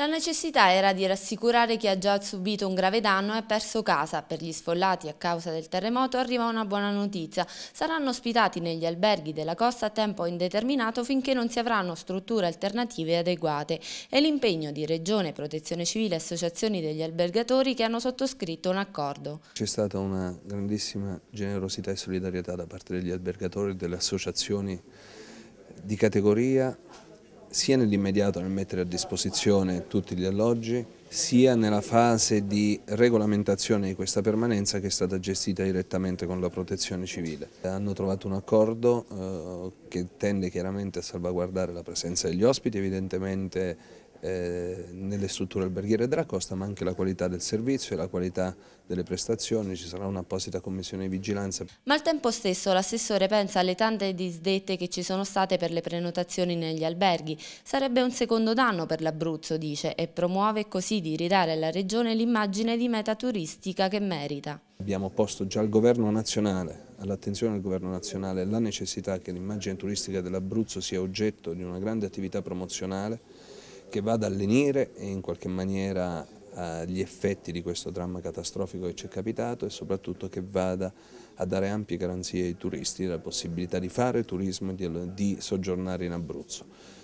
La necessità era di rassicurare chi ha già subito un grave danno e ha perso casa. Per gli sfollati a causa del terremoto arriva una buona notizia. Saranno ospitati negli alberghi della costa a tempo indeterminato finché non si avranno strutture alternative adeguate. È l'impegno di Regione, Protezione Civile e associazioni degli albergatori che hanno sottoscritto un accordo. C'è stata una grandissima generosità e solidarietà da parte degli albergatori e delle associazioni di categoria sia nell'immediato nel mettere a disposizione tutti gli alloggi, sia nella fase di regolamentazione di questa permanenza che è stata gestita direttamente con la protezione civile. Hanno trovato un accordo eh, che tende chiaramente a salvaguardare la presenza degli ospiti, evidentemente eh, nelle strutture alberghiere della costa ma anche la qualità del servizio e la qualità delle prestazioni, ci sarà un'apposita commissione di vigilanza. Ma al tempo stesso l'assessore pensa alle tante disdette che ci sono state per le prenotazioni negli alberghi, sarebbe un secondo danno per l'Abruzzo dice e promuove così di ridare alla regione l'immagine di meta turistica che merita. Abbiamo posto già al governo nazionale all'attenzione del Governo nazionale la necessità che l'immagine turistica dell'Abruzzo sia oggetto di una grande attività promozionale che vada a lenire in qualche maniera eh, gli effetti di questo dramma catastrofico che ci è capitato e soprattutto che vada a dare ampie garanzie ai turisti, la possibilità di fare turismo e di soggiornare in Abruzzo.